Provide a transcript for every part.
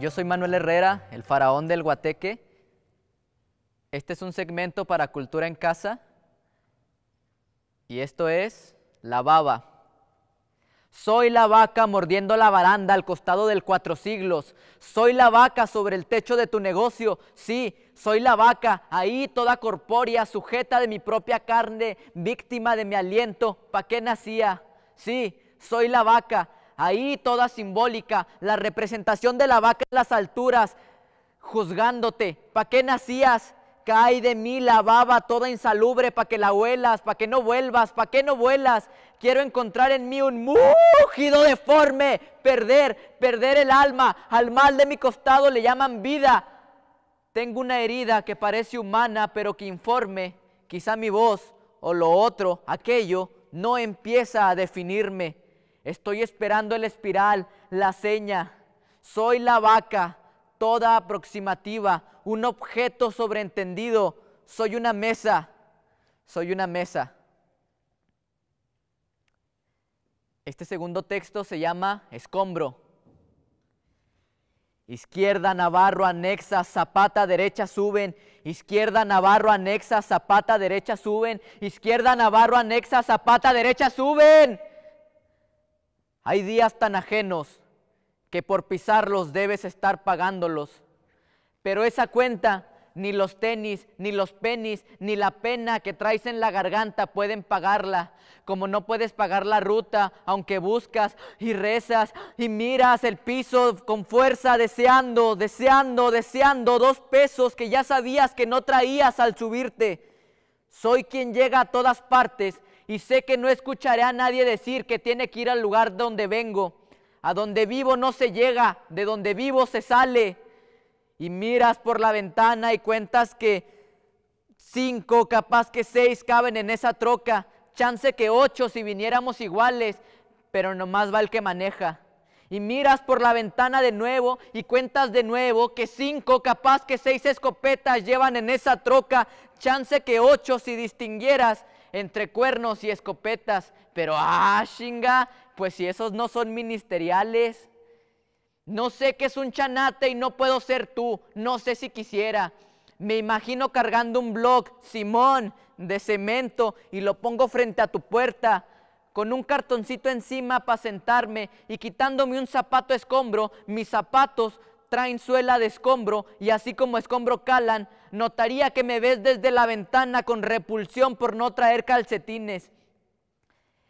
Yo soy Manuel Herrera, el faraón del Guateque. Este es un segmento para Cultura en Casa y esto es La Baba. Soy la vaca mordiendo la baranda al costado del cuatro siglos. Soy la vaca sobre el techo de tu negocio. Sí, soy la vaca, ahí toda corpórea, sujeta de mi propia carne, víctima de mi aliento. ¿Para qué nacía? Sí, soy la vaca, ahí toda simbólica, la representación de la vaca en las alturas, juzgándote. ¿Para qué nacías? Cae de mí la baba toda insalubre, para que la huelas, para que no vuelvas, para que no vuelas. Quiero encontrar en mí un mugido deforme, perder, perder el alma. Al mal de mi costado le llaman vida. Tengo una herida que parece humana, pero que informe, quizá mi voz o lo otro, aquello, no empieza a definirme. Estoy esperando el espiral, la seña. Soy la vaca, toda aproximativa, un objeto sobreentendido. Soy una mesa, soy una mesa. Este segundo texto se llama Escombro. Izquierda, Navarro, anexa, zapata, derecha, suben. Izquierda, Navarro, anexa, zapata, derecha, suben. Izquierda, Navarro, anexa, zapata, derecha, suben. Hay días tan ajenos que por pisarlos debes estar pagándolos. Pero esa cuenta, ni los tenis, ni los penis, ni la pena que traes en la garganta pueden pagarla. Como no puedes pagar la ruta, aunque buscas y rezas y miras el piso con fuerza, deseando, deseando, deseando dos pesos que ya sabías que no traías al subirte. Soy quien llega a todas partes y sé que no escucharé a nadie decir que tiene que ir al lugar donde vengo. A donde vivo no se llega, de donde vivo se sale. Y miras por la ventana y cuentas que cinco, capaz que seis caben en esa troca. Chance que ocho si viniéramos iguales, pero nomás va el que maneja. Y miras por la ventana de nuevo y cuentas de nuevo que cinco, capaz que seis escopetas llevan en esa troca. Chance que ocho si distinguieras, entre cuernos y escopetas, pero ah, chinga, pues si esos no son ministeriales. No sé qué es un chanate y no puedo ser tú, no sé si quisiera. Me imagino cargando un blog, Simón, de cemento y lo pongo frente a tu puerta con un cartoncito encima para sentarme y quitándome un zapato escombro, mis zapatos traen suela de escombro y así como escombro calan, notaría que me ves desde la ventana con repulsión por no traer calcetines.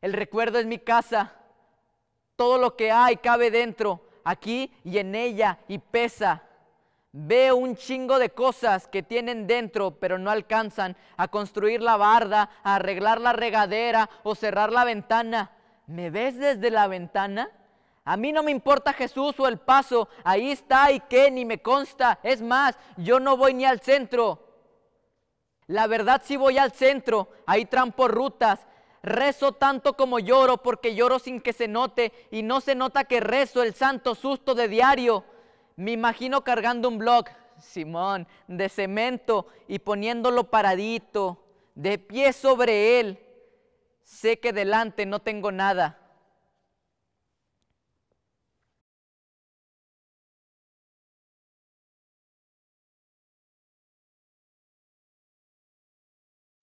El recuerdo es mi casa, todo lo que hay cabe dentro, aquí y en ella y pesa. Veo un chingo de cosas que tienen dentro, pero no alcanzan a construir la barda, a arreglar la regadera o cerrar la ventana. ¿Me ves desde la ventana? A mí no me importa Jesús o el paso, ahí está y qué, ni me consta. Es más, yo no voy ni al centro. La verdad sí voy al centro, ahí trampo rutas. Rezo tanto como lloro porque lloro sin que se note y no se nota que rezo el santo susto de diario. Me imagino cargando un blog, Simón, de cemento y poniéndolo paradito, de pie sobre él. Sé que delante no tengo nada